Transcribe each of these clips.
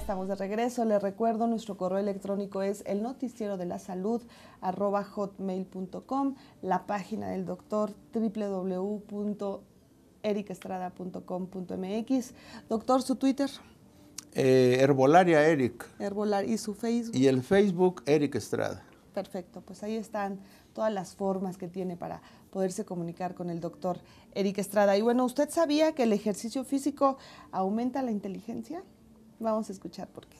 estamos de regreso. Les recuerdo, nuestro correo electrónico es el noticiero de la salud arroba hotmail.com, la página del doctor www.ericestrada.com.mx. Doctor, su Twitter. Eh, Herbolaria Eric. y su Facebook. Y el Facebook Eric Estrada. Perfecto, pues ahí están todas las formas que tiene para poderse comunicar con el doctor Eric Estrada. Y bueno, ¿usted sabía que el ejercicio físico aumenta la inteligencia? Vamos a escuchar por qué.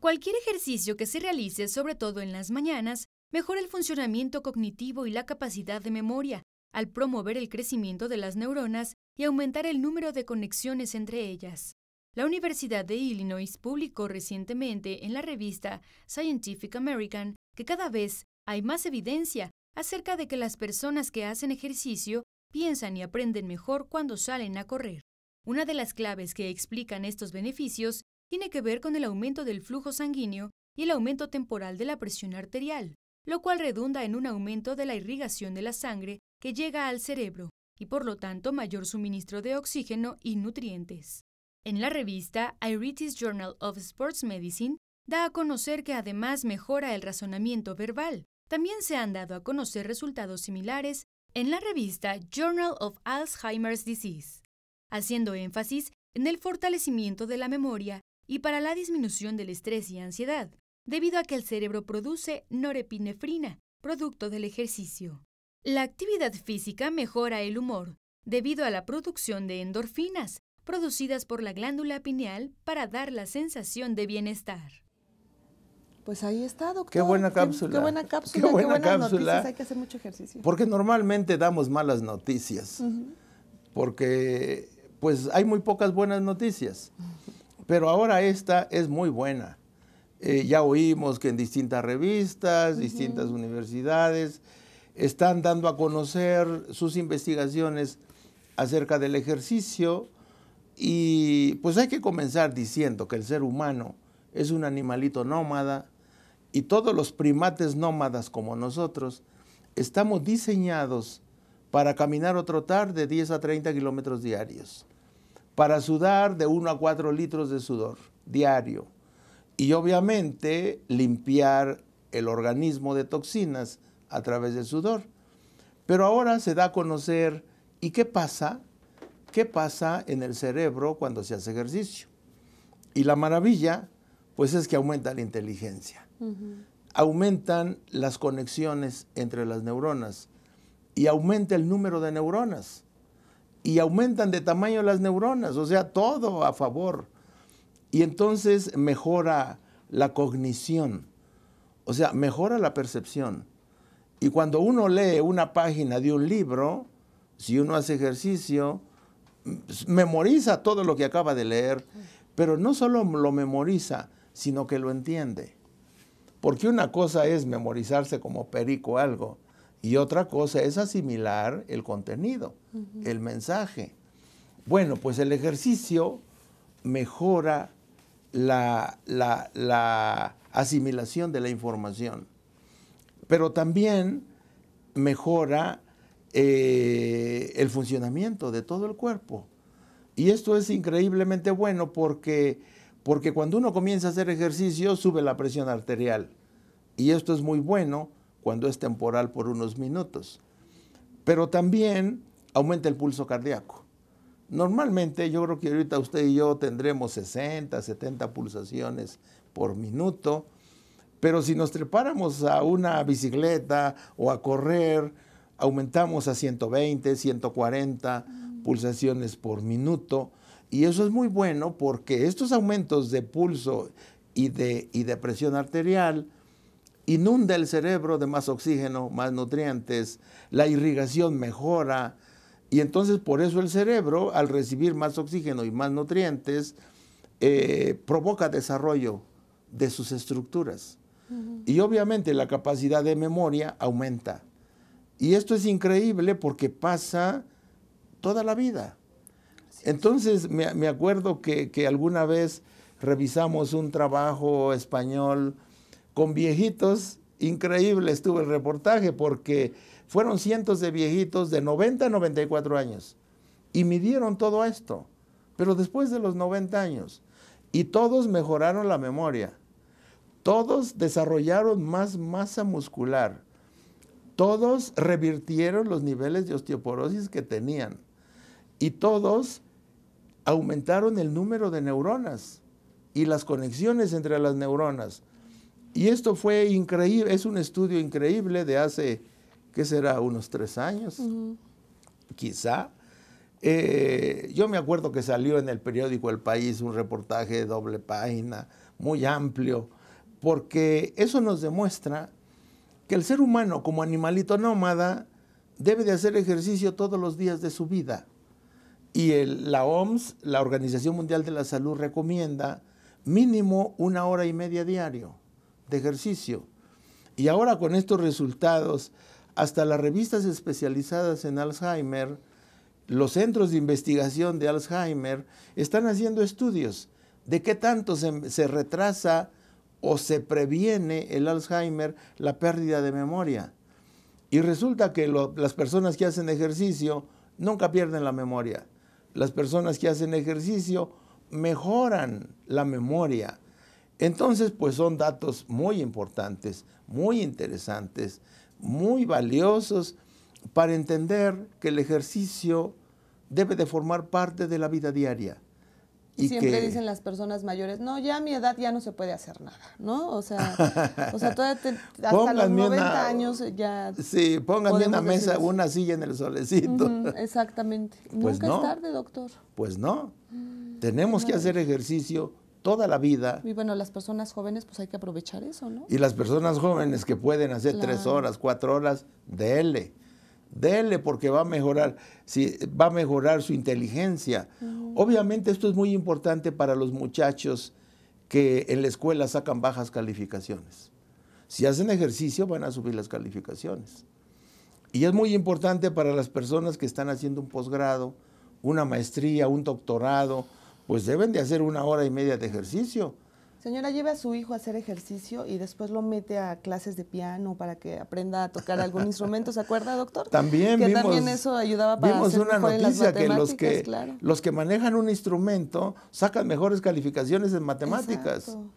Cualquier ejercicio que se realice, sobre todo en las mañanas, mejora el funcionamiento cognitivo y la capacidad de memoria, al promover el crecimiento de las neuronas y aumentar el número de conexiones entre ellas. La Universidad de Illinois publicó recientemente en la revista Scientific American que cada vez hay más evidencia acerca de que las personas que hacen ejercicio piensan y aprenden mejor cuando salen a correr. Una de las claves que explican estos beneficios tiene que ver con el aumento del flujo sanguíneo y el aumento temporal de la presión arterial, lo cual redunda en un aumento de la irrigación de la sangre que llega al cerebro y por lo tanto mayor suministro de oxígeno y nutrientes. En la revista Iritis Journal of Sports Medicine da a conocer que además mejora el razonamiento verbal. También se han dado a conocer resultados similares en la revista Journal of Alzheimer's Disease, haciendo énfasis en el fortalecimiento de la memoria y para la disminución del estrés y ansiedad, debido a que el cerebro produce norepinefrina, producto del ejercicio. La actividad física mejora el humor, debido a la producción de endorfinas, producidas por la glándula pineal para dar la sensación de bienestar. Pues ahí está, doctor. Qué buena cápsula. Qué, buena cápsula, qué, noticias. Hay que hacer mucho ejercicio. Porque normalmente damos malas noticias. Porque pues hay muy pocas buenas noticias. Pero ahora esta es muy buena. Eh, ya oímos que en distintas revistas, distintas universidades, están dando a conocer sus investigaciones acerca del ejercicio y pues hay que comenzar diciendo que el ser humano es un animalito nómada y todos los primates nómadas como nosotros estamos diseñados para caminar o trotar de 10 a 30 kilómetros diarios para sudar de 1 a 4 litros de sudor diario y obviamente limpiar el organismo de toxinas a través del sudor. Pero ahora se da a conocer, ¿y qué pasa? ¿Qué pasa en el cerebro cuando se hace ejercicio? Y la maravilla, pues es que aumenta la inteligencia, aumentan las conexiones entre las neuronas y aumenta el número de neuronas y aumentan de tamaño las neuronas, o sea, todo a favor. Y entonces mejora la cognición, o sea, mejora la percepción. Y cuando uno lee una página de un libro, si uno hace ejercicio, memoriza todo lo que acaba de leer, pero no solo lo memoriza, sino que lo entiende. Porque una cosa es memorizarse como perico algo, y otra cosa es asimilar el contenido, el mensaje. Bueno, pues el ejercicio mejora la, asimilación de la información, pero también mejora eh, el funcionamiento de todo el cuerpo. Y esto es increíblemente bueno porque, porque cuando uno comienza a hacer ejercicio sube la presión arterial. Y esto es muy bueno cuando es temporal por unos minutos. Pero también aumenta el pulso cardíaco. Normalmente yo creo que ahorita usted y yo tendremos 60, 70 pulsaciones por minuto, pero si nos trepáramos a una bicicleta o a correr, aumentamos a 120, 140 pulsaciones por minuto. Y eso es muy bueno porque estos aumentos de pulso y de, y de presión arterial inunda el cerebro de más oxígeno, más nutrientes, la irrigación mejora y entonces por eso el cerebro al recibir más oxígeno y más nutrientes eh, provoca desarrollo de sus estructuras. Y obviamente la capacidad de memoria aumenta. Y esto es increíble porque pasa toda la vida. Entonces me, acuerdo que, alguna vez revisamos un trabajo español con viejitos. Increíble estuvo el reportaje porque fueron cientos de viejitos de 90 a 94 años y midieron todo esto, pero después de los 90 años. Y todos mejoraron la memoria, todos desarrollaron más masa muscular, todos revirtieron los niveles de osteoporosis que tenían y todos aumentaron el número de neuronas y las conexiones entre las neuronas. Y esto fue increíble, es un estudio increíble de hace, ¿qué será? Unos tres años, quizá. Eh, yo me acuerdo que salió en el periódico El País un reportaje de doble página, muy amplio, porque eso nos demuestra que el ser humano como animalito nómada debe de hacer ejercicio todos los días de su vida. Y la OMS, la Organización Mundial de la Salud, recomienda mínimo una hora y media diario de ejercicio. Y ahora con estos resultados, hasta las revistas especializadas en Alzheimer, los centros de investigación de Alzheimer, están haciendo estudios de qué tanto se, retrasa o se previene el Alzheimer la pérdida de memoria. Y resulta que las personas que hacen ejercicio nunca pierden la memoria. Las personas que hacen ejercicio mejoran la memoria entonces, pues son datos muy importantes, muy interesantes, muy valiosos para entender que el ejercicio debe de formar parte de la vida diaria. Y Siempre dicen las personas mayores, no, ya a mi edad ya no se puede hacer nada, ¿no? O sea, o sea hasta los 90 años ya... Sí, pónganme una mesa, una silla en el solecito. exactamente. Pues Nunca no. es tarde, doctor. Pues no. Mm, Tenemos que hacer ejercicio toda la vida. Y bueno, las personas jóvenes, pues hay que aprovechar eso, ¿no? Y las personas jóvenes que pueden hacer tres horas, cuatro horas, dele. Dele, porque va a mejorar, si va a mejorar su inteligencia. Obviamente, esto es muy importante para los muchachos que en la escuela sacan bajas calificaciones. Si hacen ejercicio, van a subir las calificaciones. Y es muy importante para las personas que están haciendo un posgrado, una maestría, un doctorado, pues deben de hacer una hora y media de ejercicio. Señora, lleve a su hijo a hacer ejercicio y después lo mete a clases de piano para que aprenda a tocar algún instrumento, ¿se acuerda, doctor? También que también eso ayudaba para vimos una noticia que los que los que manejan un instrumento sacan mejores calificaciones en matemáticas. Exacto.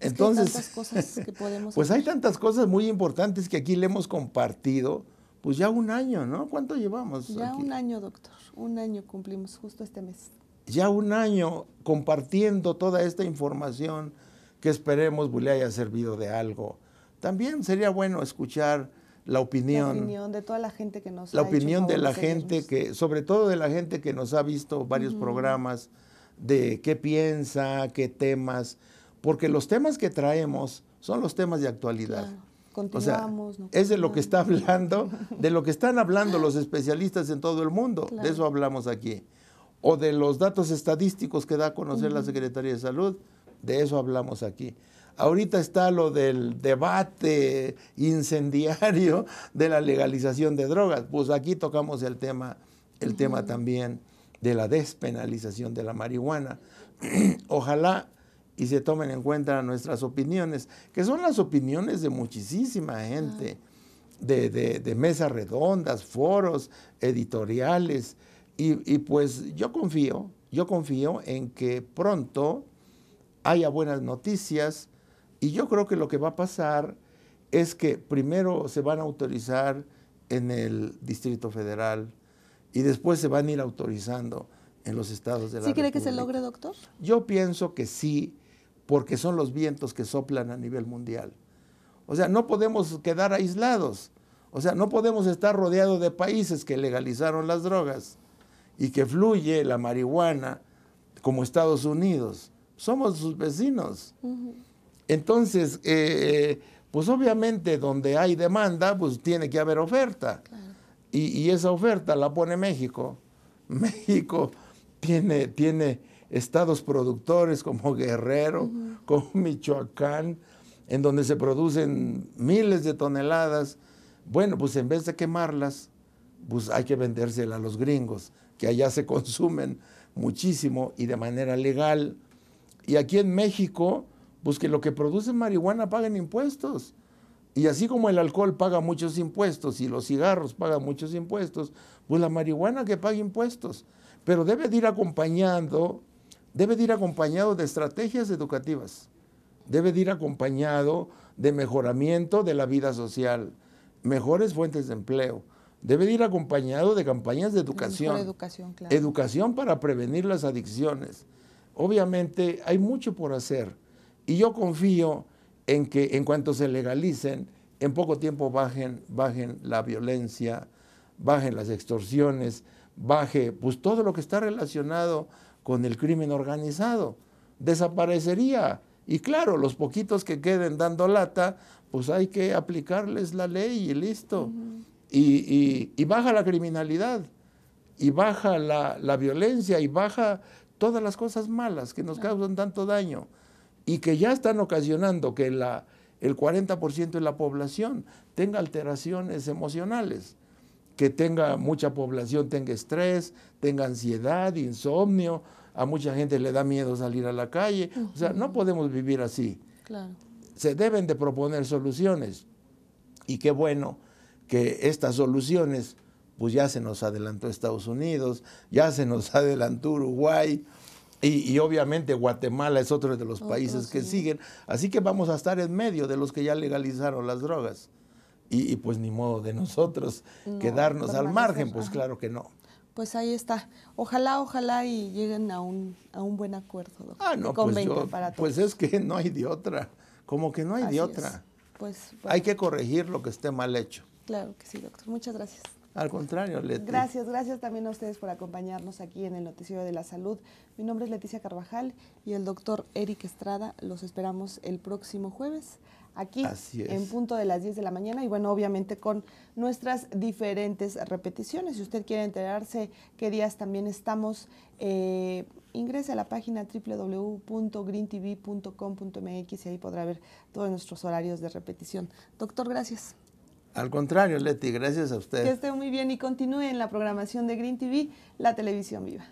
Entonces, hay tantas cosas que podemos pues hay tantas cosas muy importantes que aquí le hemos compartido, pues ya un año, ¿no? ¿Cuánto llevamos? Ya un año, doctor, un año cumplimos justo este mes ya un año compartiendo toda esta información que esperemos le haya servido de algo. También sería bueno escuchar la opinión. de toda la gente que nos La opinión de la gente que, sobre todo de la gente que nos ha visto varios programas, de qué piensa, qué temas, porque los temas que traemos son los temas de actualidad. Continuamos, es de lo que está hablando, de lo que están hablando los especialistas en todo el mundo. De eso hablamos aquí o de los datos estadísticos que da a conocer la Secretaría de Salud, de eso hablamos aquí. Ahorita está lo del debate incendiario de la legalización de drogas. Pues aquí tocamos el tema, el tema también de la despenalización de la marihuana. Ojalá y se tomen en cuenta nuestras opiniones, que son las opiniones de muchísima gente, de mesas redondas, foros, editoriales, y, pues yo confío, yo confío en que pronto haya buenas noticias y yo creo que lo que va a pasar es que primero se van a autorizar en el Distrito Federal y después se van a ir autorizando en los estados de la ¿Sí cree que se logre, doctor? Yo pienso que sí, porque son los vientos que soplan a nivel mundial. O sea, no podemos quedar aislados. O sea, no podemos estar rodeados de países que legalizaron las drogas y que fluye la marihuana como Estados Unidos. Somos sus vecinos. Entonces, eh, pues obviamente donde hay demanda, pues tiene que haber oferta. Y, esa oferta la pone México. México tiene, tiene estados productores como Guerrero, como Michoacán, en donde se producen miles de toneladas. Bueno, pues en vez de quemarlas, pues hay que vendérsela a los gringos, que allá se consumen muchísimo y de manera legal. Y aquí en México, pues que lo que producen marihuana paguen impuestos. Y así como el alcohol paga muchos impuestos y los cigarros pagan muchos impuestos, pues la marihuana que pague impuestos. Pero debe ir acompañando, debe de ir acompañado de estrategias educativas, debe de ir acompañado de mejoramiento de la vida social, mejores fuentes de empleo, debe ir acompañado de campañas de educación. educación, educación para prevenir las adicciones. Obviamente hay mucho por hacer y yo confío en que en cuanto se legalicen, en poco tiempo bajen, bajen la violencia, bajen las extorsiones, baje pues todo lo que está relacionado con el crimen organizado. Desaparecería. Y claro, los poquitos que queden dando lata, pues hay que aplicarles la ley y listo y, baja la criminalidad, y baja la, violencia, y baja todas las cosas malas que nos causan tanto daño y que ya están ocasionando que el 40% de la población tenga alteraciones emocionales, que tenga mucha población, tenga estrés, tenga ansiedad, insomnio, a mucha gente le da miedo salir a la calle. O sea, no podemos vivir así. Se deben de proponer soluciones. Y qué bueno que estas soluciones, pues ya se nos adelantó Estados Unidos, ya se nos adelantó Uruguay, y, obviamente Guatemala es otro de los países que siguen. Así que vamos a estar en medio de los que ya legalizaron las drogas. Y, pues ni modo de nosotros quedarnos al margen, pues claro que no. Pues ahí está. Ojalá, ojalá y lleguen a un, buen acuerdo. Ah, no, pues, pues es que no hay de otra. Como que no hay de otra. Pues, hay que corregir lo que esté mal hecho. Claro que sí, doctor. Muchas gracias. Al contrario, Leticia. Gracias, gracias también a ustedes por acompañarnos aquí en el Noticiero de la Salud. Mi nombre es Leticia Carvajal y el doctor Eric Estrada. Los esperamos el próximo jueves aquí en punto de las 10 de la mañana y bueno, obviamente con nuestras diferentes repeticiones. Si usted quiere enterarse qué días también estamos, eh, ingrese a la página www.greentv.com.mx y ahí podrá ver todos nuestros horarios de repetición. Doctor, gracias. Al contrario, Leti, gracias a usted. Que esté muy bien y continúe en la programación de Green TV, la televisión viva.